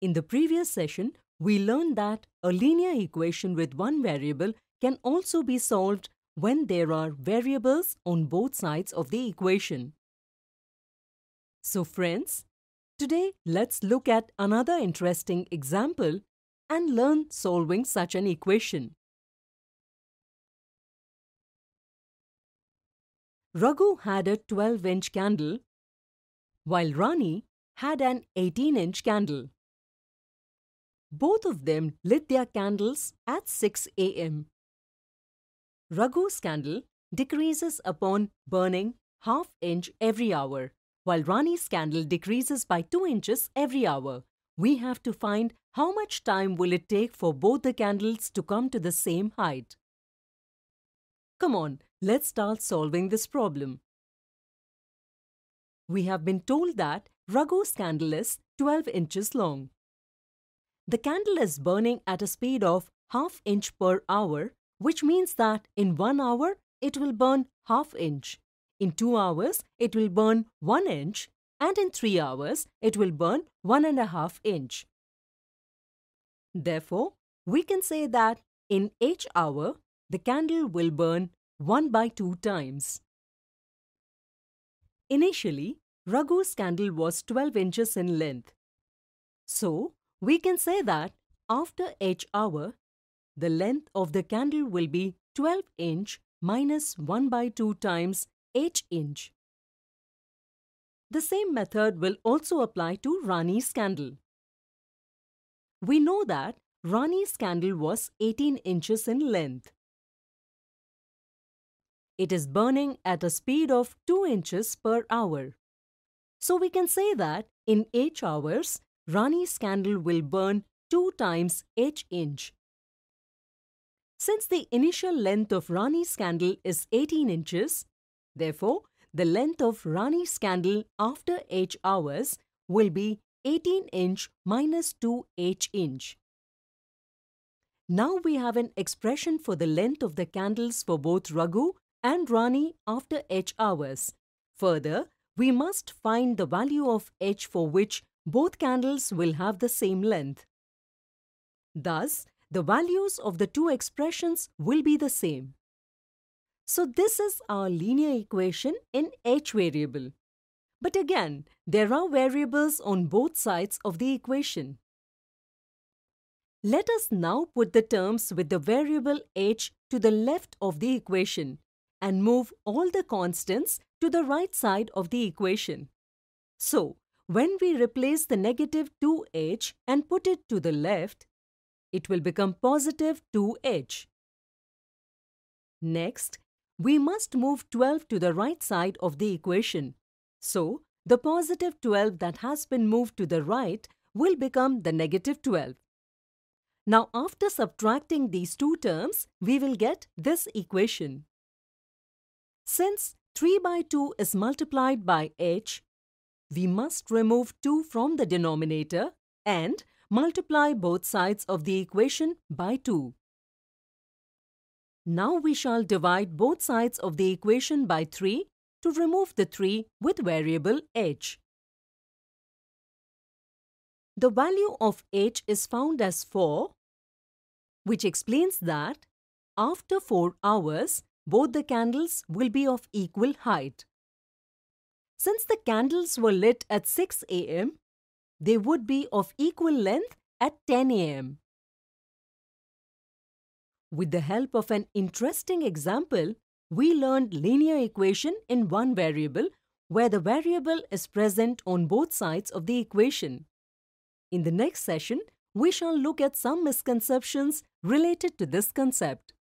In the previous session, we learned that a linear equation with one variable can also be solved when there are variables on both sides of the equation. So friends, today let's look at another interesting example and learn solving such an equation. Raghu had a 12-inch candle, while Rani had an 18-inch candle. Both of them lit their candles at 6 a.m. Raghu's candle decreases upon burning half inch every hour, while Rani's candle decreases by 2 inches every hour. We have to find how much time will it take for both the candles to come to the same height. Come on, let's start solving this problem. We have been told that Raghu's candle is 12 inches long. The candle is burning at a speed of half inch per hour, which means that in one hour it will burn half inch. In two hours, it will burn one inch and in three hours, it will burn one and a half inch. Therefore, we can say that in each hour, the candle will burn 1 by 2 times. Initially, Raghu's candle was 12 inches in length. So, we can say that after each hour, the length of the candle will be 12 inch minus 1 by 2 times h inch. The same method will also apply to Rani's candle. We know that Rani's candle was 18 inches in length. It is burning at a speed of 2 inches per hour. So we can say that in h hours, Rani's candle will burn 2 times h inch. Since the initial length of Rani's candle is 18 inches, therefore the length of Rani's candle after h hours will be 18 inch minus 2 h inch. Now we have an expression for the length of the candles for both Raghu and Rani after h hours. Further, we must find the value of h for which both candles will have the same length. Thus, the values of the two expressions will be the same. So this is our linear equation in h variable. But again, there are variables on both sides of the equation. Let us now put the terms with the variable h to the left of the equation and move all the constants to the right side of the equation. So, when we replace the negative 2h and put it to the left, it will become positive 2h. Next, we must move 12 to the right side of the equation. So, the positive 12 that has been moved to the right will become the negative 12. Now, after subtracting these two terms, we will get this equation. Since 3 by 2 is multiplied by h, we must remove 2 from the denominator and multiply both sides of the equation by 2. Now we shall divide both sides of the equation by 3 to remove the 3 with variable h. The value of h is found as 4, which explains that after 4 hours, both the candles will be of equal height. Since the candles were lit at 6 am, they would be of equal length at 10 am. With the help of an interesting example, we learned linear equation in one variable where the variable is present on both sides of the equation. In the next session, we shall look at some misconceptions related to this concept.